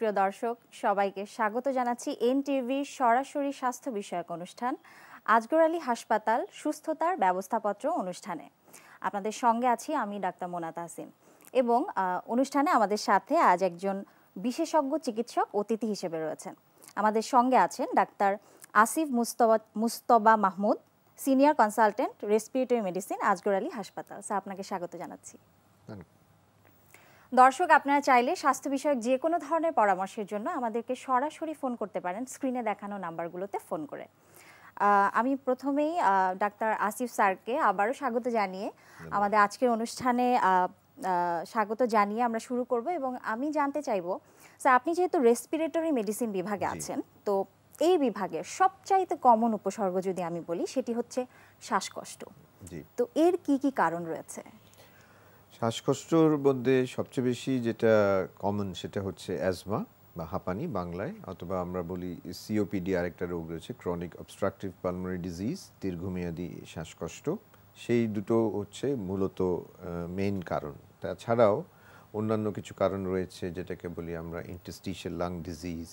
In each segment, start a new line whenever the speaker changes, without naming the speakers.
সুপ্রিয় দর্শক সবাইকে স্বাগত জানাচ্ছি এনটিভির সরাসরি স্বাস্থ্য বিষয়ক অনুষ্ঠান আজগর আলী হাসপাতাল সুস্থতার ব্যবস্থাপত্র অনুষ্ঠানে আপনাদের সঙ্গে আছি আমি ডাক্তার মোনা তাহসিন এবং অনুষ্ঠানে আমাদের সাথে আজ একজন বিশেষজ্ঞ চিকিৎসক অতিথি হিসেবে রয়েছেন আমাদের সঙ্গে আছেন doctor Asif Mustaba Mustaba Mahmud senior consultant respiratory medicine Asgar Ali হাসপাতাল স্যার আপনাকে স্বাগত জানাচ্ছি দর্শক আপনারা চাইলে স্বাস্থ্য বিষয়ক যে কোনো ধরনের পরামর্শের জন্য আমাদেরকে সরাসরি ফোন করতে পারেন স্ক্রিনে দেখানো নাম্বারগুলোতে ফোন করে আমি প্রথমেই ডাক্তার আসিফ স্যারকে আবারও স্বাগত জানিয়ে আমাদের আজকের অনুষ্ঠানে স্বাগত জানিয়ে আমরা শুরু করব এবং আমি জানতে চাইব স্যার আপনি যেহেতু রেসপিরেটরি মেডিসিন বিভাগে আছেন তো এই বিভাগে সবচাইতে কমন উপসর্গ যদি আমি বলি সেটি হচ্ছে শ্বাসকষ্ট তো এর কি কি কারণ রয়েছে
শ্বাসকষ্টর মধ্যে সবচেয়ে বেশি যেটা কমন সেটা হচ্ছে অ্যাজমা বা হাঁপানি বাংলায় অথবা আমরা বলি সিওপিডি আরেকটা রোগ রয়েছে ক্রনিক অবস্ট্রাকটিভ পালমারি ডিজিজ দীর্ঘমেয়াদী শ্বাসকষ্ট সেই দুটো হচ্ছে মূলত মেইন কারণ তাছাড়াও অন্যান্য কিছু কারণ রয়েছে যেটাকে বলি আমরা ইন্টেস্টিশিয়াল লাং ডিজিজ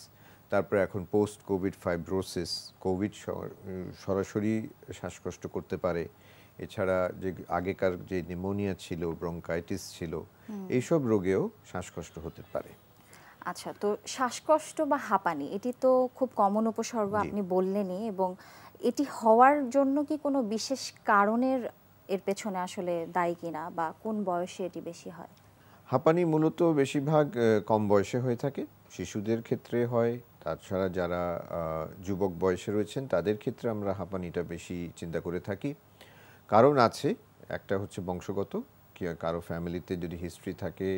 তারপরে এখন পোস্ট কোভিড ফাইব্রোসিস কোভিড সরাসরি শ্বাসকষ্ট করতে পারে এছাড়া যে আগেকার যে নিউমোনিয়া ছিল ব্রঙ্কাইটিস ছিল এইসব রোগেও শ্বাসকষ্ট হতে পারে
আচ্ছা তো শ্বাসকষ্ট বা হাঁপানি এটি তো খুব কমন উপসর্গ আপনি বললেনই এবং এটি হওয়ার জন্য কি কোনো বিশেষ কারণের এর পেছনে আসলে দায়ী কিনা বা কোন বয়সে এটি বেশি হয়
হাঁপানি মূলত বেশিরভাগ কম বয়সে হয়ে থাকে শিশুদের ক্ষেত্রে হয় তাছাড়া যারা যুবক বয়সে রয়েছেন তাদের ক্ষেত্রে আমরা হাঁপানিটা বেশি চিন্তা করে থাকি কারণ আছে একটা হচ্ছে বংশগত কারো ফ্যামিলিতে যদি হিস্ট্রি থাকে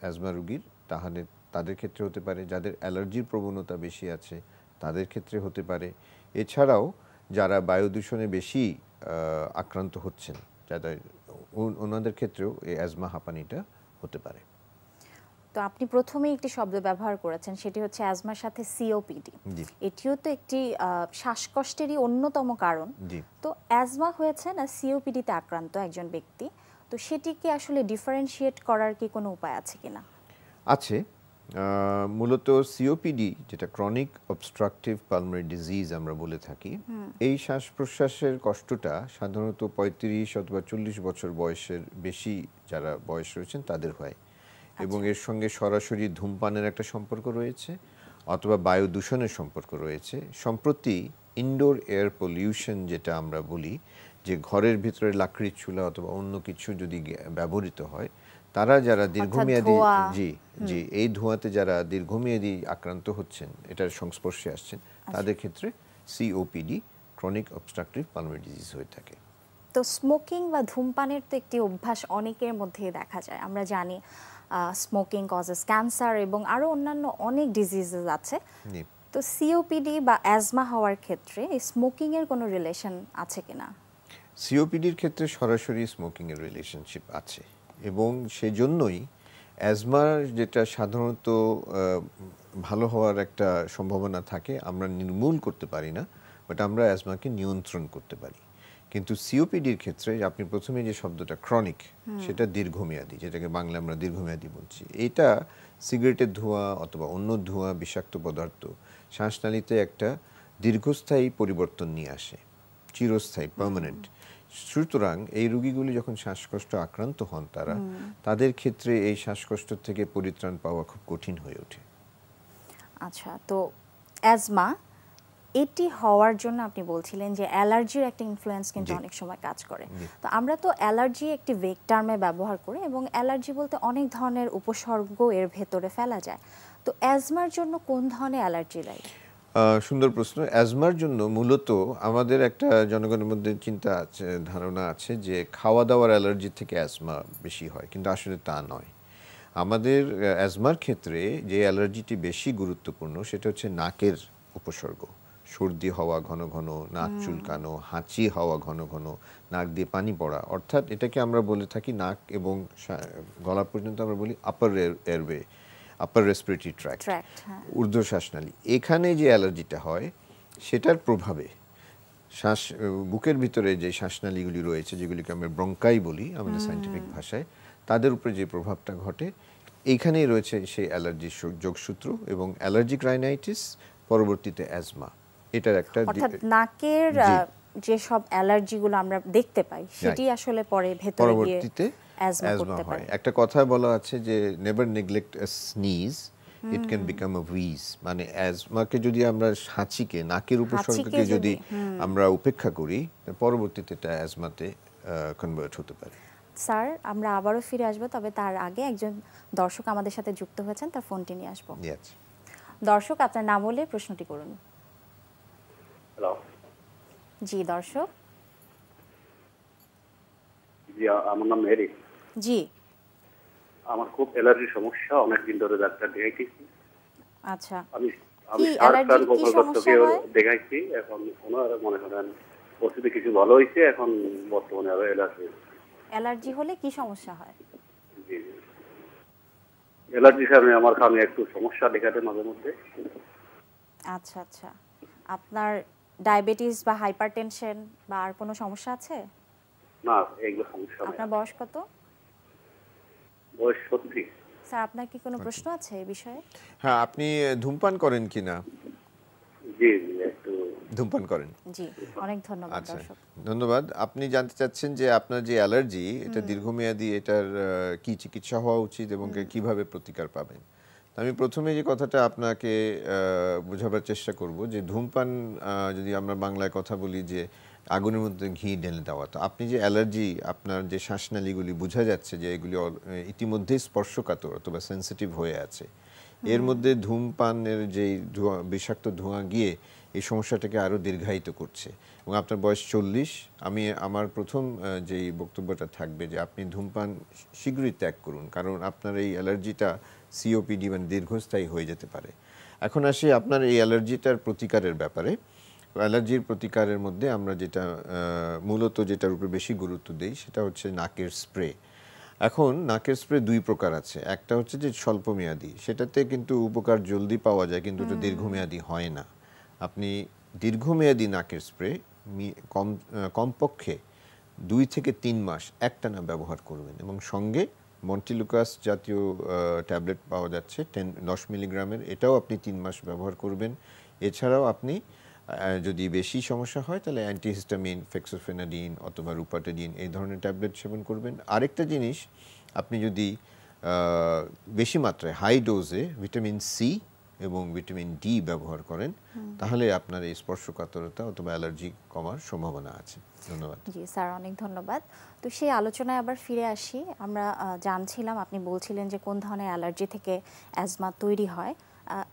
অ্যাজমা রুগীর তাহলে তাদের ক্ষেত্রে হতে পারে যাদের অ্যালার্জির প্রবণতা বেশি আছে তাদের ক্ষেত্রে হতে পারে এছাড়াও যারা বায়ু দূষণে বেশি আক্রান্ত হচ্ছেন যাদের ওনাদের ক্ষেত্রেও এই অ্যাজমা হাঁপানিটা হতে পারে
তো আপনি প্রথমেই একটি শব্দ ব্যবহার করেছেন সেটি হচ্ছে অ্যাজমার সাথে সিওপিডি এটিও তো একটি শ্বাসকষ্টেরই অন্যতম কারণ তো অ্যাজমা হয়েছে না সিওপিডিতে আক্রান্ত একজন ব্যক্তি তো সেটিকে আসলে ডিফারেন্সিয়েট করার কি কোনো উপায় আছে কিনা
আছে মূলত সিওপিডি যেটা ক্রনিক অবস্ট্রাকটিভ পালমারি ডিজিজ আমরা বলে থাকি এই শ্বাস প্রশ্বাসের কষ্টটা সাধারণত পঁয়ত্রিশ অথবা চল্লিশ বছর বয়সের বেশি যারা বয়স রয়েছেন তাদের হয় আচ্ছা। এবং এর সঙ্গে সরাসরি ধূমপানের একটা সম্পর্ক রয়েছে অথবা বায়ু দূষণের সম্পর্ক রয়েছে সম্প্রতি ইনডোর এয়ার পলিউশন যেটা আমরা বলি যে ঘরের ভিতরে লাকড়ির চুলা অথবা অন্য কিছু যদি ব্যবহৃত হয় তারা যারা দীর্ঘমেয়াদী জি জি এই ধোঁয়াতে যারা দীর্ঘমেয়াদী আক্রান্ত হচ্ছেন এটার সংস্পর্শে আসছেন আচ্ছা। তাদের ক্ষেত্রে COPD chronic obstructive pulmonary disease হয়ে থাকে
তো স্মোকিং বা ধূমপানের তো একটি অভ্যাস অনেকের মধ্যে দেখা যায় আমরা জানি স্মোকিং কজেস ক্যান্সার এবং আরও অন্যান্য অনেক ডিজিজেস আছে তো সিওপিডি বা অ্যাজমা হওয়ার ক্ষেত্রে স্মোকিংয়ের কোনো রিলেশন আছে কিনা
সিওপিডির ক্ষেত্রে সরাসরি স্মোকিংয়ের রিলেশনশিপ আছে এবং সেজন্যই অ্যাজমার যেটা সাধারণত ভালো হওয়ার একটা সম্ভাবনা থাকে আমরা নির্মূল করতে পারি না বাট আমরা অ্যাজমাকে নিয়ন্ত্রণ করতে পারি কিন্তু সিওপিডির ক্ষেত্রে আপনি প্রথমে যে শব্দটা ক্রনিক সেটা দীর্ঘমেয়াদী যেটাকে বাংলা আমরা দীর্ঘমেয়াদী বলছি এটা সিগারেটের ধোঁয়া অথবা অন্য ধোঁয়া বিষাক্ত পদার্থ শ্বাসনালীতে একটা দীর্ঘস্থায়ী পরিবর্তন নিয়ে আসে চিরস্থায়ী পার্মানেন্ট সুতরাং এই রুগীগুলি যখন শ্বাসকষ্ট আক্রান্ত হন তারা তাদের ক্ষেত্রে এই শ্বাসকষ্ট থেকে পরিত্রাণ পাওয়া খুব কঠিন হয়ে ওঠে
আচ্ছা তো অ্যাজমা এটি হওয়ার জন্য আপনি বলছিলেন যে অ্যালার্জির একটা ইনফ্লুয়েন্স কিন্তু অনেক সময় কাজ করে তো আমরা তো অ্যালার্জি একটি ভেক টার্মে ব্যবহার করি এবং অ্যালার্জি বলতে অনেক ধরনের উপসর্গ এর ভেতরে ফেলা যায় তো অ্যাজমার জন্য কোন ধরনের অ্যালার্জি লাগে
সুন্দর প্রশ্ন অ্যাজমার জন্য মূলত আমাদের একটা জনগণের মধ্যে চিন্তা আছে ধারণা আছে যে খাওয়া দাওয়ার অ্যালার্জি থেকে অ্যাজমা বেশি হয় কিন্তু আসলে তা নয় আমাদের অ্যাজমার ক্ষেত্রে যে অ্যালার্জিটি বেশি গুরুত্বপূর্ণ সেটা হচ্ছে নাকের উপসর্গ সর্দি হওয়া ঘন ঘন নাক চুলকানো হাঁচি হওয়া ঘন ঘন নাক দিয়ে পানি পড়া অর্থাৎ এটাকে আমরা বলে থাকি নাক এবং গলা পর্যন্ত আমরা বলি upper airway upper respiratory tract ঊর্ধ্ব শ্বাসনালী এখানে যে অ্যালার্জিটা হয় সেটার প্রভাবে শ্বাস বুকের ভিতরে যে শ্বাসনালীগুলি রয়েছে যেগুলিকে আমরা ব্রঙ্কাই বলি আমাদের সাইন্টিফিক ভাষায় তাদের উপরে যে প্রভাবটা ঘটে এইখানেই রয়েছে সেই অ্যালার্জির যোগসূত্র এবং অ্যালার্জিক রাইনাইটিস পরবর্তীতে অ্যাজমা এটার একটা অর্থাৎ
নাকের যে সব অ্যালার্জিগুলো আমরা দেখতে পাই সেটি আসলে পরে ভেতরে গিয়ে অ্যাজমা হয়
একটা কথা বলা আছে যে never neglect a sneeze it can become a wheeze মানে অ্যাজমাকে যদি আমরা হাঁচিকে নাকের উপসর্গকে যদি আমরা উপেক্ষা করি পরবর্তীতে এটা অ্যাজমাতে কনভার্ট হতে পারে
স্যার আমরা আবারও ফিরে আসব তবে তার আগে একজন দর্শক আমাদের সাথে যুক্ত হয়েছেন তার ফোনটি নিয়ে আসবো দর্শক আপনার নাম বলে প্রশ্নটি করুন হ্যালো জি দর্শক
জি আমার নাম মেরি জি আমার খুব অ্যালার্জি সমস্যা অনেক দিন ধরে ডাক্তার আচ্ছা আমি আমি ডাক্তার দেখাইছি এখন মনে করেন ওষুধে কিছু ভালো হয়েছে এখন বর্তমানে আরো অ্যালার্জি
অ্যালার্জি হলে কি সমস্যা হয়
জি অ্যালার্জির কারণে আমার কানে একটু সমস্যা দেখাতে মাঝে মধ্যে
আচ্ছা আচ্ছা আপনার ডায়াবেটিস বা হাইপারটেনশন বা আর কোনো সমস্যা আছে
না এগুলো সমস্যা আপনার বয়স কত বয়স 36
স্যার আপনার কি কোনো আচ্ছা। প্রশ্ন আছে এই বিষয়ে
হ্যাঁ আপনি ধূমপান করেন কিনা জি একটু ধূমপান করেন
জি অনেক ধন্যবাদ আচ্ছা, দর্শক
ধন্যবাদ আপনি জানতে চাচ্ছেন যে আপনার যে অ্যালার্জি এটা দীর্ঘমেয়াদী এটার কি চিকিৎসা হওয়া উচিত এবং কিভাবে প্রতিকার পাবেন আমি প্রথমে যে কথাটা আপনাকে বোঝাবার চেষ্টা করব যে ধূমপান যদি আমরা বাংলায় কথা বলি যে আগুনের মধ্যে ঘি ঢেলে দেওয়া তো আপনি যে অ্যালার্জি আপনার যে শ্বাসনালীগুলি বোঝা যাচ্ছে যে এগুলি ইতিমধ্যেই স্পর্শকাতর অথবা সেন্সিটিভ হয়ে আছে এর মধ্যে ধূমপানের যে ধোঁয়া বিষাক্ত ধোঁয়া গিয়ে এই সমস্যাটাকে আরও দীর্ঘায়িত করছে এবং আপনার বয়স চল্লিশ আমি আমার প্রথম যেই বক্তব্যটা থাকবে যে আপনি ধূমপান শীঘ্রই ত্যাগ করুন কারণ আপনার এই অ্যালার্জিটা সিওপিডি মানে দীর্ঘস্থায়ী হয়ে যেতে পারে এখন আসি আপনার এই অ্যালার্জিটার প্রতিকারের ব্যাপারে অ্যালার্জির প্রতিকারের মধ্যে আমরা যেটা মূলত যেটার উপরে বেশি গুরুত্ব দিই সেটা হচ্ছে নাকের স্প্রে এখন নাকের স্প্রে দুই প্রকার আছে একটা হচ্ছে যে স্বল্পমেয়াদী সেটাতে কিন্তু উপকার জলদি পাওয়া যায় কিন্তু ওটা দীর্ঘমেয়াদী হয় না আপনি দীর্ঘমেয়াদী নাকের স্প্রে কম কমপক্ষে দুই থেকে তিন মাস একটানা ব্যবহার করবেন এবং সঙ্গে মন্টিলুকাস জাতীয় ট্যাবলেট পাওয়া যাচ্ছে টেন দশ মিলিগ্রামের এটাও আপনি তিন মাস ব্যবহার করবেন এছাড়াও আপনি যদি বেশি সমস্যা হয় তাহলে অ্যান্টিহিস্টামিন ফেক্সোফেনাডিন অথবা রুপাটেডিন এই ধরনের ট্যাবলেট সেবন করবেন আরেকটা জিনিস আপনি যদি বেশি মাত্রায় হাই ডোজে ভিটামিন সি এবং ভিটামিন ডি ব্যবহার করেন তাহলে আপনার এই স্পর্শকাতরতা অথবা অ্যালার্জি কমার সম্ভাবনা আছে ধন্যবাদ
জি স্যার অনেক ধন্যবাদ তো সেই আলোচনায় আবার ফিরে আসি আমরা জানছিলাম আপনি বলছিলেন যে কোন ধরনের অ্যালার্জি থেকে অ্যাজমা তৈরি হয়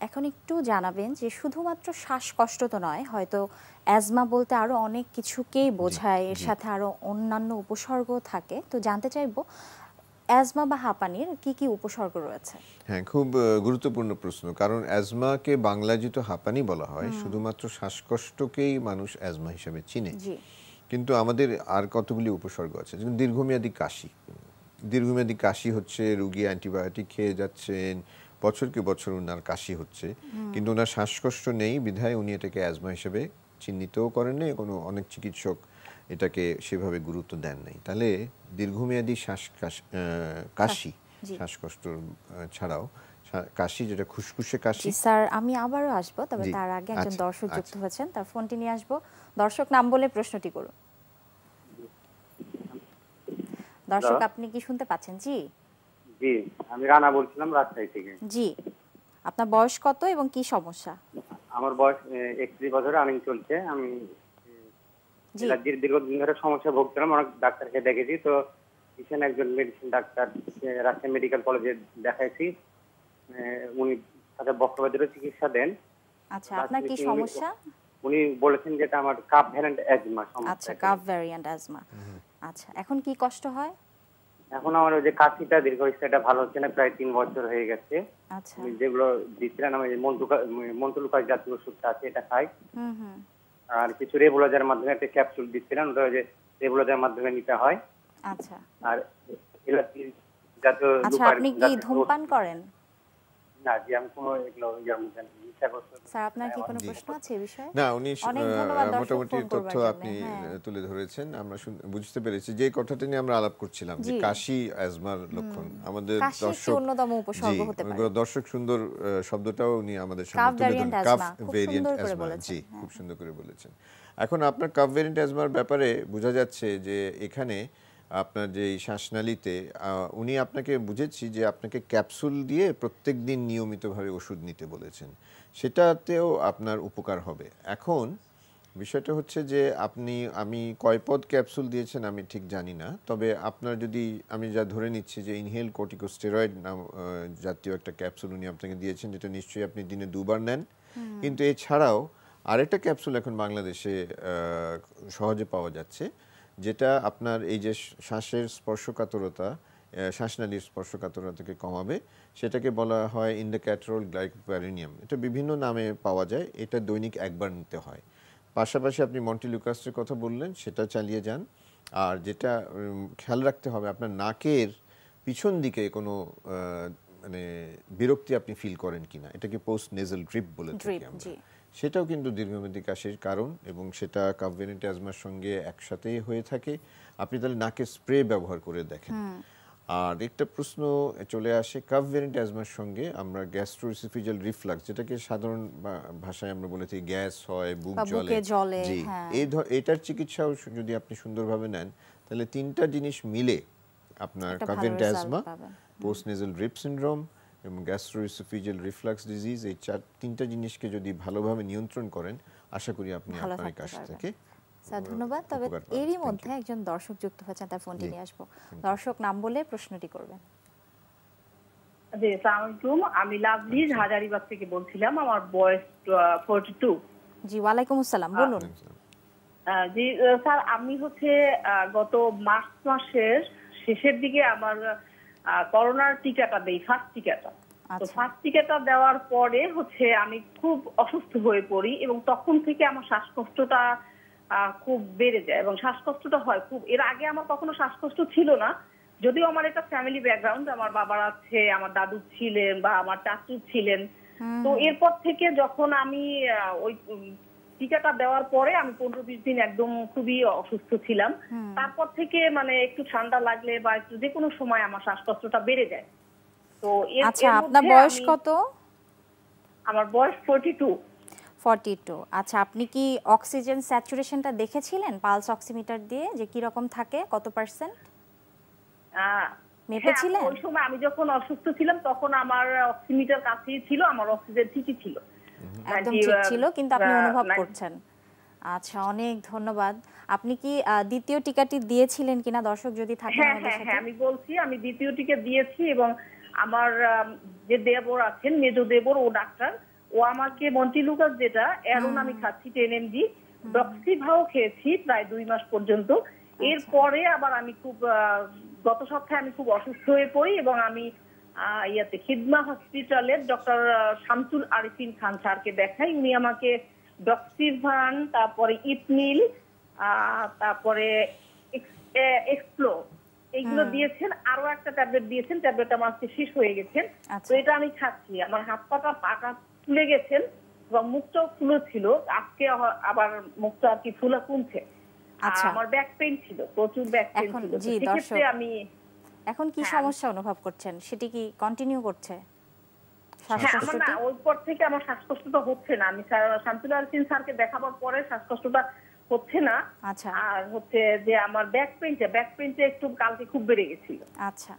এখন একটু জানাবেন যে শুধুমাত্র শ্বাসকষ্ট তো নয় হয়তো অ্যাজমা বলতে আরও অনেক কিছুকেই বোঝায় এর সাথে আরও অন্যান্য উপসর্গ থাকে তো জানতে চাইবো অ্যাজমা বা হাঁপানির কি কি উপসর্গ
রয়েছে হ্যাঁ খুব গুরুত্বপূর্ণ প্রশ্ন কারণ অ্যাজমাকে বাংলাজিত হাঁপানি বলা হয় শুধুমাত্র শ্বাসকষ্টকেই মানুষ অ্যাজমা হিসেবে চিনে কিন্তু আমাদের আর কতগুলি উপসর্গ আছে যেমন দীর্ঘমেয়াদী কাশি দীর্ঘমেয়াদী কাশি হচ্ছে রুগী অ্যান্টিবায়োটিক খেয়ে যাচ্ছেন বছরকে বছর ওনার কাশি হচ্ছে কিন্তু ওনার শ্বাসকষ্ট নেই বিধায় উনি এটাকে অ্যাজমা হিসেবে চিহ্নিতও করেন না কোনো অনেক চিকিৎসক এটাকে সেভাবে গুরুত্ব দেন নাই তাহলে দীর্ঘমেয়াদী শ্বাসকাশ কাশি শ্বাসকষ্ট ছাড়াও কাশি যেটা খুশখুশে কাশি
স্যার আমি আবারও আসবো তবে তার আগে একজন আচ্ছা, দর্শক যুক্ত আচ্ছা। হয়েছেন তার ফোনটি নিয়ে আসবো দর্শক নাম বলে প্রশ্নটি করুন দর্শক আপনি কি শুনতে পাচ্ছেন জি
জি আমি রানা বলছিলাম রাজশাহী থেকে
জি আপনার বয়স কত এবং কি সমস্যা
আমার বয়স একত্রিশ বছর আর্নিং চলছে আমি দীর্ঘদিন ধরে সমস্যা ভুগছিলাম অনেক ডাক্তারকে দেখেছি তো ইসেন একজন মেডিসিন ডাক্তার রাজশাহী মেডিকেল কলেজে দেখাইছি উনি সাথে বক্ষবাদেরও চিকিৎসা দেন
আচ্ছা আপনার কি সমস্যা
উনি বলেছেন যে এটা আমার কাফ ভ্যারিয়েন্ট অ্যাজমা সমস্যা
আচ্ছা কাফ ভ্যারিয়েন্ট অ্যাজমা আচ্ছা এখন কি কষ্ট হয়
এখন আমার ওই যে কাশিটা দীর্ঘস্থায়ী এটা ভালো হচ্ছে না প্রায় তিন বছর হয়ে গেছে আচ্ছা যেগুলো দিচ্ছিলেন আমি মন্টুকা মন্টুলুকার জাতীয় ওষুধটা আছে এটা খাই হুম হুম আর কিছু রেগুলাজার মাধ্যমে একটা ক্যাপসুল দিচ্ছিলেন ওটা যে রেগুলাজার মাধ্যমে নিতে হয় আচ্ছা আর জাতীয় আচ্ছা, আপনি কি ধূমপান
করেন হ্যাঁ।
কাশি অ্যাজমার লক্ষণ আমাদের
দর্শক
দর্শক সুন্দর শব্দটাও উনি আমাদের ভেরিয়েন্ট অ্যাজমা জি হ্যাঁ। খুব সুন্দর করে বলেছেন এখন আপনার কাভ ভেরিয়েন্ট অ্যাজমার ব্যাপারে বোঝা যাচ্ছে যে এখানে আপনার যে শ্বাসনালীতে উনি আপনাকে বুঝেছি যে আপনাকে ক্যাপসুল দিয়ে প্রত্যেক দিন নিয়মিতভাবে ওষুধ নিতে বলেছেন সেটাতেও আপনার উপকার হবে এখন বিষয়টা হচ্ছে যে আপনি আমি কয় পদ ক্যাপসুল দিয়েছেন আমি ঠিক জানি না তবে আপনার যদি আমি যা ধরে নিচ্ছি যে ইনহেল কোটিকোস্টেরয়েড নাম জাতীয় একটা ক্যাপসুল উনি আপনাকে দিয়েছেন যেটা নিশ্চয়ই আপনি দিনে দুবার নেন কিন্তু এছাড়াও আরেকটা ক্যাপসুল এখন বাংলাদেশে সহজে পাওয়া যাচ্ছে যেটা আপনার এই যে শ্বাসের স্পর্শকাতরতা শ্বাসনালীর স্পর্শকাতরতাকে কমাবে সেটাকে বলা হয় ইন্ডাক্যাট্রোল গ্লাইকোপ্যারিনিয়াম এটা বিভিন্ন নামে পাওয়া যায় এটা দৈনিক একবার নিতে হয় পাশাপাশি আপনি মন্টিলুকাসের কথা বললেন সেটা চালিয়ে যান আর যেটা খেয়াল রাখতে হবে আপনার নাকের পিছন দিকে কোনো মানে বিরক্তি আপনি ফিল করেন কিনা এটাকে পোস্ট নেজাল ড্রিপ বলে থাকি আমরা সেটাও কিন্তু দীর্ঘমেয়াদী কাশির কারণ এবং সেটা কাভেনেন্ট অ্যাজমার সঙ্গে একসাথেই হয়ে থাকে আপনি তাহলে নাকে স্প্রে ব্যবহার করে দেখেন আর একটা প্রশ্ন চলে আসে কাভেরেন্ট অ্যাজমার সঙ্গে আমরা গ্যাস্ট্রোসিফিজাল রিফ্লাক্স যেটাকে সাধারণ ভাষায় আমরা বলে থাকি গ্যাস হয় বুক জলে জি হ্যাঁ। এই এটার চিকিৎসাও যদি আপনি সুন্দরভাবে নেন তাহলে তিনটা জিনিস মিলে আপনার cough variant asthma post nasal drip syndrome এবং গ্যাস্ট্রোসোফিজিয়াল রিফ্লাক্স ডিজিজ এই চার তিনটা জিনিসকে যদি ভালোভাবে নিয়ন্ত্রণ করেন আশা করি আপনি আপনার কাছ থেকে
স্যার ধন্যবাদ তবে এরই মধ্যে একজন দর্শক যুক্ত হয়েছেন তার ফোনটি নিয়ে আসবো দর্শক নাম বলে প্রশ্নটি করবেন জি
সালামালাইকুম আমি লাভলি হাজারিবাগ থেকে বলছিলাম আমার বয়স 42 টু
জি ওয়ালাইকুম আসসালাম বলুন
জি স্যার আমি হচ্ছে গত মার্চ মাসের শেষের দিকে আমার করোনার টিকাটা দেই ফার্স্ট টিকাটা তো ফার্স্ট আচ্ছা। টিকাটা দেওয়ার পরে হচ্ছে আমি খুব অসুস্থ হয়ে পড়ি এবং তখন থেকে আমার শ্বাসকষ্টটা খুব বেড়ে যায় এবং শ্বাসকষ্টটা হয় খুব এর আগে আমার কখনো শ্বাসকষ্ট ছিল না যদিও আমার একটা ফ্যামিলি ব্যাকগ্রাউন্ড আমার বাবার আছে আমার দাদু ছিলেন বা আমার চাচু ছিলেন তো এরপর থেকে যখন আমি ওই টিকাটা দেওয়ার পরে আমি পনেরো বিশ দিন একদম খুবই অসুস্থ ছিলাম তারপর থেকে মানে একটু ঠান্ডা লাগলে বা একটু যে কোনো সময় আমার শ্বাসকষ্টটা বেড়ে যায়
তো আচ্ছা আপনার বয়স কত আমার বয়স ফোরটি টু ফর্টি টু আচ্ছা আপনি কি অক্সিজেন স্যাচুরেশনটা দেখেছিলেন পালস অক্সিমিটার দিয়ে যে কি রকম থাকে কত পার্সেন্ট হ্যাঁ, মেপেছিলেন ওই সময় আমি যখন অসুস্থ ছিলাম তখন
আমার অক্সিমিটার কাছেই ছিল আমার অক্সিজেন ঠিকই ছিল একদম হ্যাঁ, ঠিক ছিল কিন্তু আপনি হ্যাঁ, অনুভব মানে করছেন
আচ্ছা অনেক ধন্যবাদ আপনি কি দ্বিতীয় টিকাটি দিয়েছিলেন কিনা দর্শক যদি থাকে হ্যাঁ হ্যাঁ, হ্যাঁ আমি
বলছি আমি দ্বিতীয় টিকা দিয়েছি এবং আমার যে দেবর আছেন মেজো দেবর ও ডাক্তার ও আমাকে মন্টিলুকাস যেটা অ্যারোন আমি খাচ্ছি টেন এমজি ডক্সিভাও খেয়েছি প্রায় দুই মাস পর্যন্ত আচ্ছা। এরপরে আবার আমি খুব গত সপ্তাহে আমি খুব অসুস্থ হয়ে পড়ি এবং আমি ইয়াতে খিদমা হসপিটালের ডক্টর শামসুল আরিফিন খান স্যারকে দেখাই উনি আমাকে ডক্সিভান তারপরে ইপনিল তারপরে এক্সপ্লো এইগুলো দিয়েছেন আরো একটা ট্যাবলেট দিয়েছেন ট্যাবলেট আমার আজকে শেষ হয়ে গেছেন আচ্ছা। তো এটা আমি খাচ্ছি আমার হাত পাটা পাকা ফুলে গেছেন এবং মুখটাও ফুলো ছিল
আজকে আবার মুখটা আর কি ফুলা কমছে আচ্ছা। আমার ব্যাক পেন ছিল প্রচুর ব্যাক পেন ছিল সেক্ষেত্রে আমি এখন কি হ্যাঁ। সমস্যা অনুভব করছেন সেটি কি কন্টিনিউ করছে হ্যাঁ, আমার থেকে আমার হচ্ছে না আমি
স্যারকে দেখাবার পরে শ্বাসকষ্টটা হচ্ছে না আচ্ছা আর হচ্ছে যে আমার ব্যাক পেইনটা
ব্যাক পেইনটা একটু কালকে খুব বেড়ে গেছিল আচ্ছা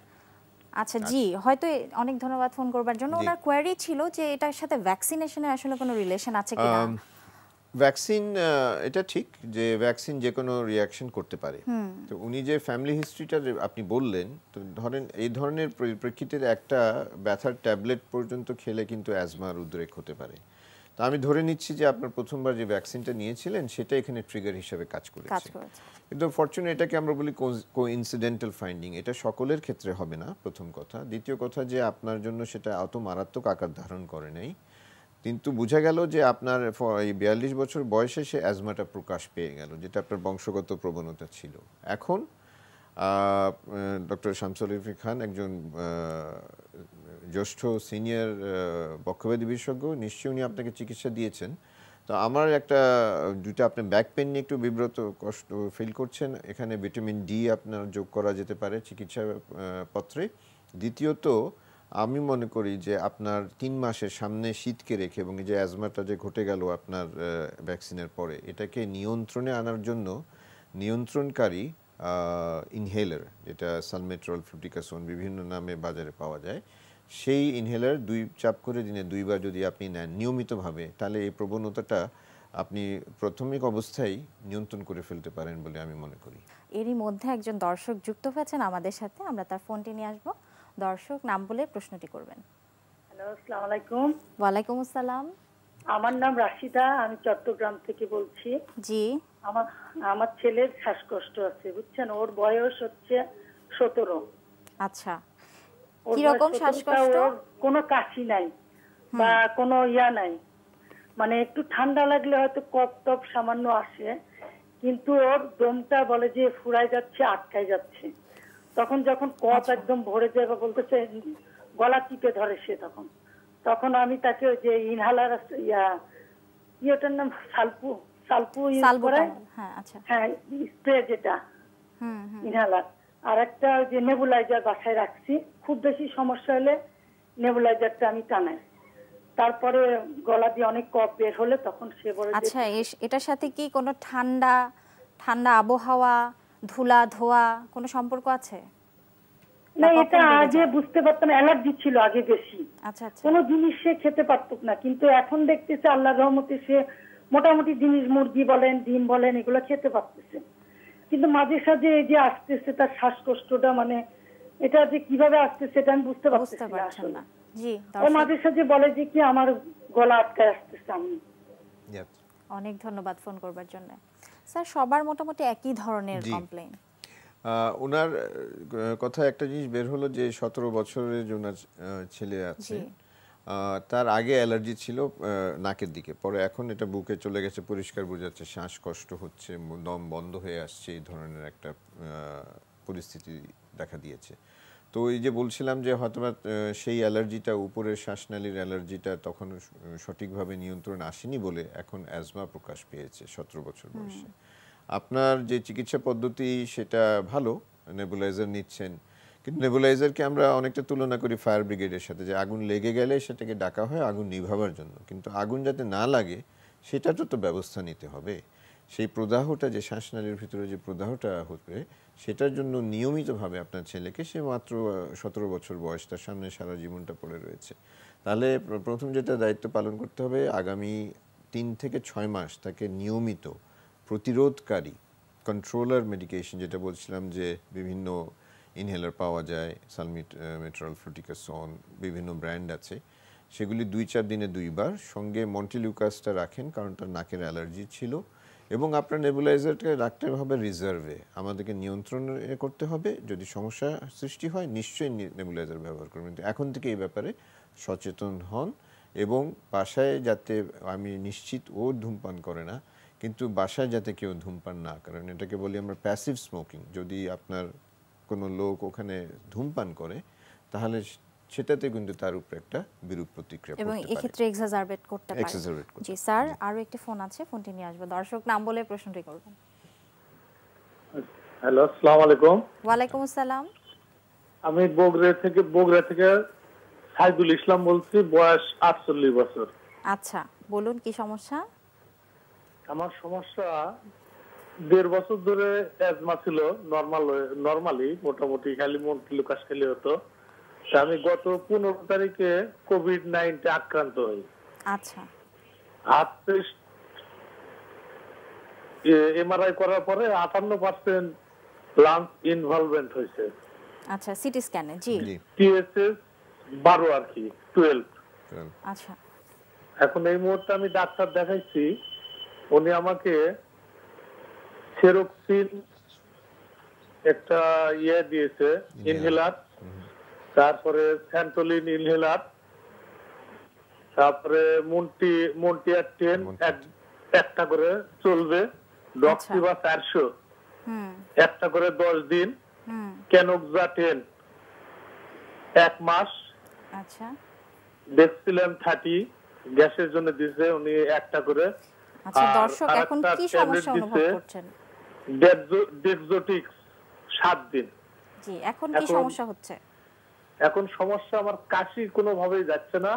আচ্ছা জি আচ্ছা। হয়তো অনেক ধন্যবাদ ফোন করবার জন্য ওনার কোয়ারি ছিল যে এটার সাথে ভ্যাকসিনেশনের আসলে কোনো রিলেশন আছে কিনা
ভ্যাকসিন এটা ঠিক যে ভ্যাকসিন যে কোনো রিয়াকশন করতে পারে তো উনি যে ফ্যামিলি হিস্ট্রিটা আপনি বললেন তো ধরেন এই ধরনের প্রেক্ষিতের একটা ব্যথার ট্যাবলেট পর্যন্ত খেলে কিন্তু অ্যাজমার উদ্রেক হতে পারে তো আমি ধরে নিচ্ছি যে আপনার প্রথমবার যে ভ্যাকসিনটা নিয়েছিলেন সেটা এখানে ট্রিগার হিসেবে কাজ করেছে কিন্তু ফরচুনে এটাকে আমরা বলি কো ইনসিডেন্টাল ফাইন্ডিং এটা সকলের ক্ষেত্রে হবে না প্রথম কথা দ্বিতীয় কথা যে আপনার জন্য সেটা অত মারাত্মক আকার ধারণ করে নাই কিন্তু বুঝা গেল যে আপনার এই বিয়াল্লিশ বছর বয়সে সে অ্যাজমাটা প্রকাশ পেয়ে গেল যেটা আপনার বংশগত প্রবণতা ছিল এখন ডক্টর শামসুল ইফি খান একজন জ্যেষ্ঠ সিনিয়র বক্ষব্যাধি বিশেষজ্ঞ নিশ্চয়ই উনি আপনাকে চিকিৎসা দিয়েছেন তো আমার একটা দুটো আপনি ব্যাক পেন নিয়ে একটু বিব্রত কষ্ট ফিল করছেন এখানে ভিটামিন ডি আপনার যোগ করা যেতে পারে চিকিৎসা পত্রে দ্বিতীয়ত আমি মনে করি যে আপনার তিন মাসের সামনে শীতকে রেখে এবং যে অ্যাজমাটা যে ঘটে গেল আপনার ভ্যাকসিনের পরে এটাকে নিয়ন্ত্রণে আনার জন্য নিয়ন্ত্রণকারী ইনহেলার যেটা সালমেট্রল ফ্রুটিকাসন বিভিন্ন নামে বাজারে পাওয়া যায় সেই ইনহেলার দুই চাপ করে দিনে দুইবার যদি আপনি নেন নিয়মিতভাবে তাহলে এই প্রবণতাটা আপনি প্রাথমিক অবস্থায় নিয়ন্ত্রণ করে ফেলতে পারেন বলে আমি মনে করি
এরই মধ্যে একজন দর্শক যুক্ত হয়েছেন আমাদের সাথে আমরা তার ফোনটি নিয়ে আসবো দর্শক নাম বলে প্রশ্নটি করবেন ওয়ালাইকুম আসসালাম
আমার নাম রাশিদা আমি চট্টগ্রাম থেকে বলছি জি আমার আমার ছেলের শ্বাসকষ্ট আছে বুঝছেন ওর বয়স হচ্ছে সতেরো আচ্ছা কি রকম শ্বাসকষ্ট কোনো কাশি নাই বা কোনো ইয়া নাই মানে একটু ঠান্ডা লাগলে হয়তো কপ টপ সামান্য আসে কিন্তু ওর দমটা বলে যে ফুরাই যাচ্ছে আটকায় যাচ্ছে তখন যখন কপ আচ্ছা। একদম ভরে যায় বা বলতেছে গলা চিপে ধরে সে তখন তখন আমি তাকে যে ইনহালার ইয়া ইয়েটার নাম সালপু সালপু ইউজ করে হ্যাঁ, আচ্ছা। হ্যাঁ স্প্রে যেটা ইনহালার আর একটা যে নেবুলাইজার বাসায় রাখছি খুব বেশি সমস্যা হলে নেবুলাইজারটা আমি টানাই তারপরে গলা দিয়ে অনেক কফ বের হলে তখন সে বলে আচ্ছা
এটার সাথে কি কোনো ঠান্ডা ঠান্ডা আবহাওয়া ধুলা ধোয়া কোনো সম্পর্ক আছে না এটা আগে
বুঝতে পারতাম অ্যালার্জি ছিল আগে বেশি আচ্ছা, আচ্ছা। কোনো জিনিস সে খেতে পারত না কিন্তু এখন দেখতেছে আল্লাহ রহমতে সে মোটামুটি জিনিস মুরগি বলেন ডিম বলেন এগুলো খেতে পারতেছে কিন্তু মাঝে সাঝে এই যে আসতেছে তার শ্বাসকষ্টটা মানে এটা যে কিভাবে আসতেছে এটা আমি বুঝতে পারছি না
ও মাঝে সাঝে বলে যে কি আমার গলা আটকায় আসতেছে আমি অনেক ধন্যবাদ ফোন করবার জন্য স্যার সবার মোটামুটি একই ধরনের কমপ্লেন
ওনার কথা একটা জিনিস বের হলো যে সতেরো বছরের যে ওনার ছেলে আছে তার আগে অ্যালার্জি ছিল নাকের দিকে পরে এখন এটা বুকে চলে গেছে পরিষ্কার বোঝাচ্ছে শ্বাসকষ্ট হচ্ছে দম বন্ধ হয়ে আসছে এই ধরনের একটা পরিস্থিতি দেখা দিয়েছে তো এই যে বলছিলাম যে হয়তো সেই অ্যালার্জিটা উপরের শ্বাসনালীর অ্যালার্জিটা তখন সঠিকভাবে নিয়ন্ত্রণ আসেনি বলে এখন অ্যাজমা প্রকাশ পেয়েছে সতেরো বছর বয়সে আপনার যে চিকিৎসা পদ্ধতি সেটা ভালো নেবুলাইজার নিচ্ছেন কিন্তু নেবুলাইজারকে আমরা অনেকটা তুলনা করি ফায়ার ব্রিগেডের সাথে যে আগুন লেগে গেলে সেটাকে ডাকা হয় আগুন নিভাবার জন্য কিন্তু আগুন যাতে না লাগে সেটারও তো ব্যবস্থা নিতে হবে সেই প্রদাহটা যে শ্বাসনালীর ভিতরে যে প্রদাহটা হবে সেটার জন্য নিয়মিতভাবে আপনার ছেলেকে সে মাত্র সতেরো বছর বয়স তার সামনে সারা জীবনটা পড়ে রয়েছে তাহলে প্রথম যেটা দায়িত্ব পালন করতে হবে আগামী তিন থেকে ছয় মাস তাকে নিয়মিত প্রতিরোধকারী কন্ট্রোলার মেডিকেশন যেটা বলছিলাম যে বিভিন্ন ইনহেলার পাওয়া যায় সালমিট মেট্রাল ফ্রুটিকাসন বিভিন্ন ব্র্যান্ড আছে সেগুলি দুই চার দিনে দুইবার সঙ্গে মন্টিলিউকাসটা রাখেন কারণ তার নাকের অ্যালার্জি ছিল এবং আপনার নেবুলাইজারকে রাখতে হবে রিজার্ভে আমাদেরকে নিয়ন্ত্রণ করতে হবে যদি সমস্যা সৃষ্টি হয় নিশ্চয়ই নেবুলাইজার ব্যবহার করবেন এখন থেকে এই ব্যাপারে সচেতন হন এবং বাসায় যাতে আমি নিশ্চিত ও ধূমপান করে না কিন্তু বাসায় যাতে কেউ ধূমপান না করেন এটাকে বলি আমরা প্যাসিভ স্মোকিং যদি আপনার কোনো লোক ওখানে ধূমপান করে তাহলে সেটাতে কিন্তু তার উপর একটা বিরূপ প্রতিক্রিয়া এবং এই ক্ষেত্রে
এক্সাজারবেট করতে পারে এক্সাজারবেট করতে জি স্যার আরো একটি ফোন আছে ফোনটি নিয়ে আসবে দর্শক নাম বলে প্রশ্নটি করবেন
হ্যালো আসসালামু আলাইকুম
ওয়া আলাইকুম আসসালাম
আমি বগুড়া থেকে বগুড়া থেকে সাইদুল ইসলাম বলছি বয়স 48 বছর
আচ্ছা বলুন কি সমস্যা
আমার সমস্যা দেড় বছর ধরে অ্যাজমা ছিল নরমাল নরমালি মোটামুটি খালি মন লুকাস খালি হতো আমি গত পনেরো তারিখে কোভিড নাইনটা আক্রান্ত হই আচ্ছা। এমআরআই করার পরে আটান্ন পার্সেন্ট লাংস ইনভলভমেন্ট হয়েছে
আচ্ছা সিটি স্ক্যানে জি
টিএসএস বারো আর কি টুয়েলভ আচ্ছা এখন এই মুহূর্তে আমি ডাক্তার দেখাইছি উনি আমাকে সেরোক্সিন একটা ইয়ে দিয়েছে ইনহেলার তারপরে স্যান্টোলিন ইনহেলার তারপরে মন্টি মুন্টি টেন একটা করে চলবে ডক্সি আচ্ছা। বা চারশো একটা করে দশ দিন ক্যানোকজা টেন এক মাস আচ্ছা দেখছিলেন থার্টি গ্যাসের জন্য দিছে উনি একটা করে
আচ্ছা দর্শক এখন কি সমস্যা অনুভব করছেন
ডেক্সোটিক্স সাত দিন
জি এখন কি সমস্যা হচ্ছে
এখন সমস্যা আমার কাশি কোনোভাবেই যাচ্ছে না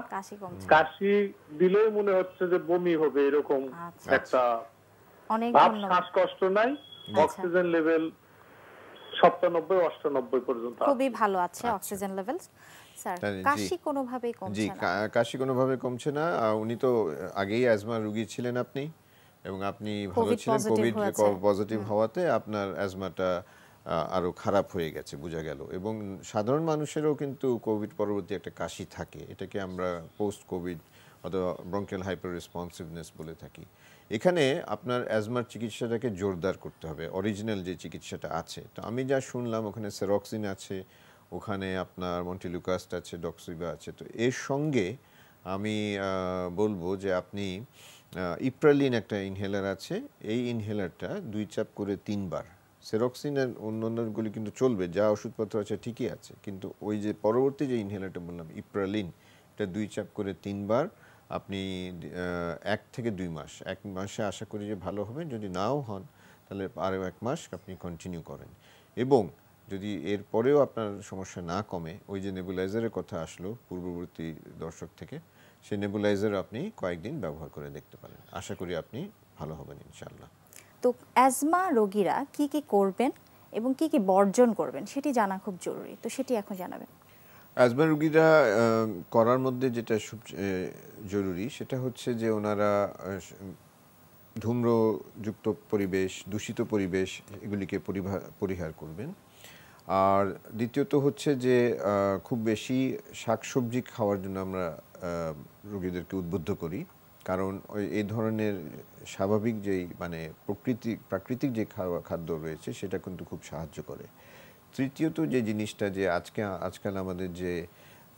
কাশি দিলেই মনে হচ্ছে যে বমি হবে এরকম আচ্ছা, আচ্ছা। একটা ভাব শ্বাসকষ্ট নাই আচ্ছা। অক্সিজেন লেভেল সপ্তানব্বই অষ্টানব্বই পর্যন্ত খুবই
ভালো আছে অক্সিজেন লেভেল কমছে না
কাশি কোনোভাবে কমছে না উনি তো আগেই অ্যাজমা রুগী ছিলেন আপনি এবং আপনি ভালো ছিলেন কোভিড পজিটিভ হওয়াতে আপনার অ্যাজমাটা আরও খারাপ হয়ে গেছে বোঝা গেল এবং সাধারণ মানুষেরও কিন্তু কোভিড পরবর্তী একটা কাশি থাকে এটাকে আমরা পোস্ট কোভিড অথবা ব্রঙ্কেল হাইপার রেসপন্সিভনেস বলে থাকি এখানে আপনার অ্যাজমার চিকিৎসাটাকে জোরদার করতে হবে অরিজিনাল যে চিকিৎসাটা আছে তো আমি যা শুনলাম ওখানে সেরক্সিন আছে ওখানে আপনার মন্টিলুকাস্ট আছে ডক্সিবা আছে তো এর সঙ্গে আমি বলবো যে আপনি ইপ্রালিন একটা ইনহেলার আছে এই ইনহেলারটা দুই চাপ করে তিনবার সেরক্সিন আর অন্যান্যগুলি কিন্তু চলবে যা ওষুধপত্র আছে ঠিকই আছে কিন্তু ওই যে পরবর্তী যে ইনহেলারটা বললাম ইপ্রালিন এটা দুই চাপ করে তিনবার আপনি এক থেকে দুই মাস এক মাসে আশা করি যে ভালো হবে যদি নাও হন তাহলে আরও এক মাস আপনি কন্টিনিউ করেন এবং যদি এর পরেও আপনার সমস্যা না কমে ওই যে নেবুলাইজারের কথা আসলো পূর্ববর্তী দর্শক থেকে সেই নেবুলাইজার আপনি কয়েকদিন ব্যবহার করে দেখতে পারেন আশা করি আপনি ভালো হবেন ইনশাল্লাহ
তো অ্যাজমা রোগীরা কি কি করবেন এবং কি কি বর্জন করবেন সেটি জানা খুব জরুরি তো সেটি এখন জানাবেন
অ্যাজমা রোগীরা করার মধ্যে যেটা জরুরি সেটা হচ্ছে যে ওনারা ধূম্রযুক্ত পরিবেশ দূষিত পরিবেশ এগুলিকে পরিহার করবেন আর দ্বিতীয়ত হচ্ছে যে খুব বেশি শাকসবজি খাওয়ার জন্য আমরা রোগীদেরকে উদ্বুদ্ধ করি কারণ এই ধরনের স্বাভাবিক যেই মানে প্রকৃতি প্রাকৃতিক যে খাওয়া খাদ্য রয়েছে সেটা কিন্তু খুব সাহায্য করে তৃতীয়ত যে জিনিসটা যে আজকে আজকাল আমাদের যে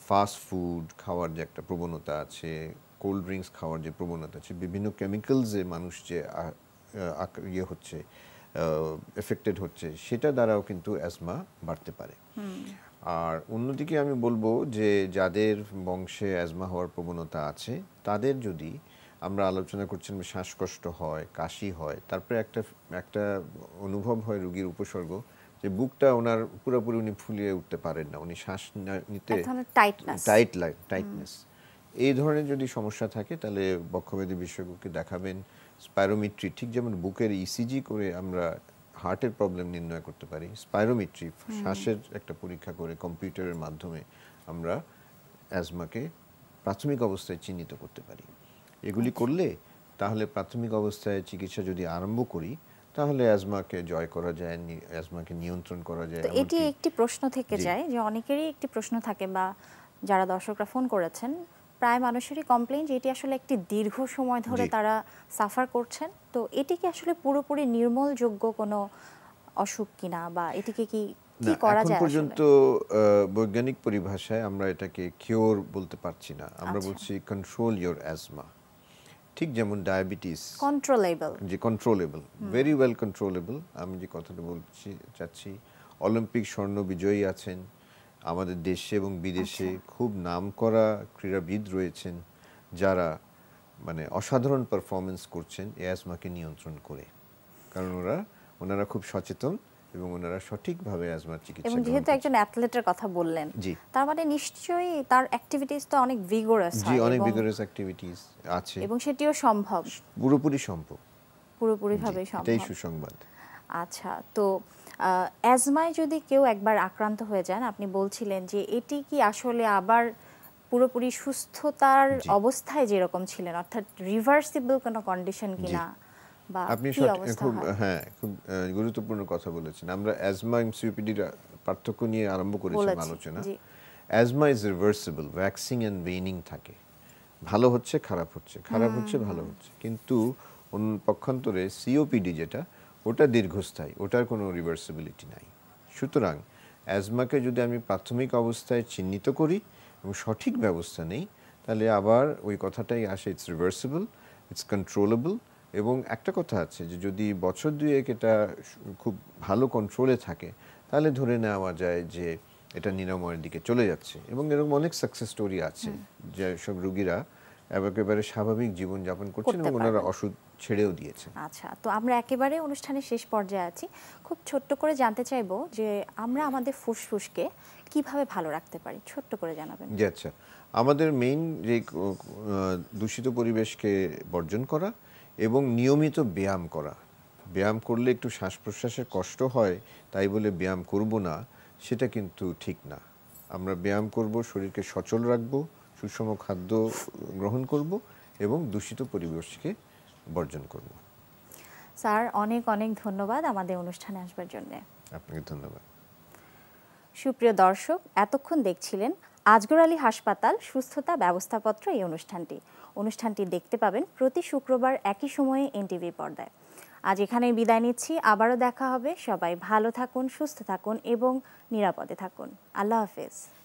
ফাস্ট ফুড খাওয়ার যে একটা প্রবণতা আছে কোল্ড ড্রিঙ্কস খাওয়ার যে প্রবণতা আছে বিভিন্ন কেমিক্যালসে মানুষ যে ইয়ে হচ্ছে এফেক্টেড হচ্ছে সেটা দ্বারাও কিন্তু অ্যাজমা বাড়তে পারে আর অন্যদিকে আমি বলবো যে যাদের বংশে অ্যাজমা হওয়ার প্রবণতা আছে তাদের যদি আমরা আলোচনা করছেন শ্বাসকষ্ট হয় কাশি হয় তারপরে একটা একটা অনুভব হয় রুগীর উপসর্গ যে বুকটা ওনার পুরোপুরি উনি ফুলিয়ে উঠতে পারেন না উনি শ্বাস নিতে
টাইট
টাইটনেস এই ধরনের যদি সমস্যা থাকে তাহলে বক্ষবেদী বিশেষজ্ঞকে দেখাবেন স্পাইরোমিট্রি ঠিক যেমন বুকের ইসিজি e করে আমরা হার্টের প্রবলেম নির্ণয় করতে পারি স্পাইরোমিট্রি শ্বাসের একটা পরীক্ষা করে কম্পিউটারের মাধ্যমে আমরা অ্যাজমাকে প্রাথমিক অবস্থায় চিহ্নিত করতে পারি এগুলি করলে তাহলে প্রাথমিক অবস্থায় চিকিৎসা যদি আরম্ভ করি তাহলে অ্যাজমাকে জয় করা যায় অ্যাজমাকে নিয়ন্ত্রণ করা যায় এটি
একটি প্রশ্ন থেকে যায় যে অনেকেরই একটি প্রশ্ন থাকে বা যারা দর্শকরা ফোন করেছেন প্রায় মানুষেরই কমপ্লেন যে এটি আসলে একটি দীর্ঘ সময় ধরে তারা সাফার করছেন তো এটি কি আসলে পুরোপুরি নির্মলযোগ্য কোনো অসুখ কিনা বা এটিকে কি কি পর্যন্ত
বৈজ্ঞানিক পরিভাষায় আমরা এটাকে কিওর বলতে পারছি না আমরা আচ্ছা। বলছি কন্ট্রোল ইউর অ্যাজমা ঠিক যেমন ডায়াবেটিস
কন্ট্রোলেবল
যে কন্ট্রোলেবল ভেরি ওয়েল কন্ট্রোলেবল আমি যে কথাটা বলছি চাচ্ছি অলিম্পিক স্বর্ণ বিজয়ী আছেন আমাদের দেশে এবং বিদেশে আচ্ছা। খুব নাম করা ক্রীড়াবিদ রয়েছেন যারা মানে অসাধারণ পারফরমেন্স করছেন এ মাকে নিয়ন্ত্রণ করে কারণ ওরা ওনারা খুব সচেতন এবং ওনারা সঠিকভাবে অ্যাজমার চিকিৎসা এবং যেহেতু
একজন অ্যাথলেটের কথা বললেন তার মানে নিশ্চয়ই তার অ্যাক্টিভিটিস তো অনেক ভিগোরাস জি অনেক ভিগোরাস
অ্যাক্টিভিটিস আছে এবং
সেটিও সম্ভব
পুরোপুরি সম্ভব
পুরোপুরিভাবে সম্ভব এটাই সুসংবাদ আচ্ছা তো অ্যাজমায় যদি কেউ একবার আক্রান্ত হয়ে যান আপনি বলছিলেন যে এটি কি আসলে আবার পুরোপুরি সুস্থতার অবস্থায় যেরকম ছিলেন অর্থাৎ রিভার্সিবল কোনো কন্ডিশন কিনা
আপনি খুব হ্যাঁ খুব গুরুত্বপূর্ণ কথা বলেছেন আমরা অ্যাজমা এবং সিওপিডি পার্থক্য নিয়ে আরম্ভ করেছিলাম আলোচনা asthma is reversible waxing and বেইনিং থাকে ভালো হচ্ছে খারাপ হচ্ছে খারাপ হচ্ছে ভালো হচ্ছে কিন্তু অন্য পক্ষান্তরে সিওপিডি যেটা ওটা দীর্ঘস্থায়ী ওটার কোনো রিভার্সিবিলিটি নাই সুতরাং অ্যাজমাকে যদি আমি প্রাথমিক অবস্থায় চিহ্নিত করি এবং সঠিক ব্যবস্থা নেই তাহলে আবার ওই কথাটাই আসে ইটস রিভার্সিবল ইটস কন্ট্রোলেবল এবং একটা কথা আছে যে যদি বছর দুয়েক এটা খুব ভালো কন্ট্রোলে থাকে তাহলে ধরে নেওয়া যায় যে এটা নিরাময়ের দিকে চলে যাচ্ছে এবং এরকম অনেক সাকসেস স্টোরি আছে যে সব রুগীরা একেবারে স্বাভাবিক জীবনযাপন করছেন এবং ওনারা ওষুধ ছেড়েও দিয়েছে
আচ্ছা তো আমরা একেবারে অনুষ্ঠানের শেষ পর্যায়ে আছি খুব ছোট্ট করে জানতে চাইবো যে আমরা আমাদের ফুসফুসকে কিভাবে ভালো রাখতে পারি ছোট্ট করে জানাবেন
জি আচ্ছা আমাদের মেইন যে দূষিত পরিবেশকে বর্জন করা এবং নিয়মিত ব্যায়াম করা ব্যায়াম করলে একটু শ্বাস প্রশ্বাসের কষ্ট হয় তাই বলে ব্যায়াম করব না সেটা কিন্তু ঠিক না আমরা ব্যায়াম করব শরীরকে সচল রাখব সুষম খাদ্য গ্রহণ করব এবং দূষিত পরিবেশকে বর্জন করব
স্যার অনেক অনেক ধন্যবাদ আমাদের অনুষ্ঠানে আসবার জন্য
আপনাকে ধন্যবাদ
সুপ্রিয় দর্শক এতক্ষণ দেখছিলেন আজগর আলী হাসপাতাল সুস্থতা ব্যবস্থাপত্র এই অনুষ্ঠানটি অনুষ্ঠানটি দেখতে পাবেন প্রতি শুক্রবার একই সময়ে এনটিভি পর্দায় আজ এখানে বিদায় নিচ্ছি আবারও দেখা হবে সবাই ভালো থাকুন সুস্থ থাকুন এবং নিরাপদে থাকুন আল্লাহ হাফেজ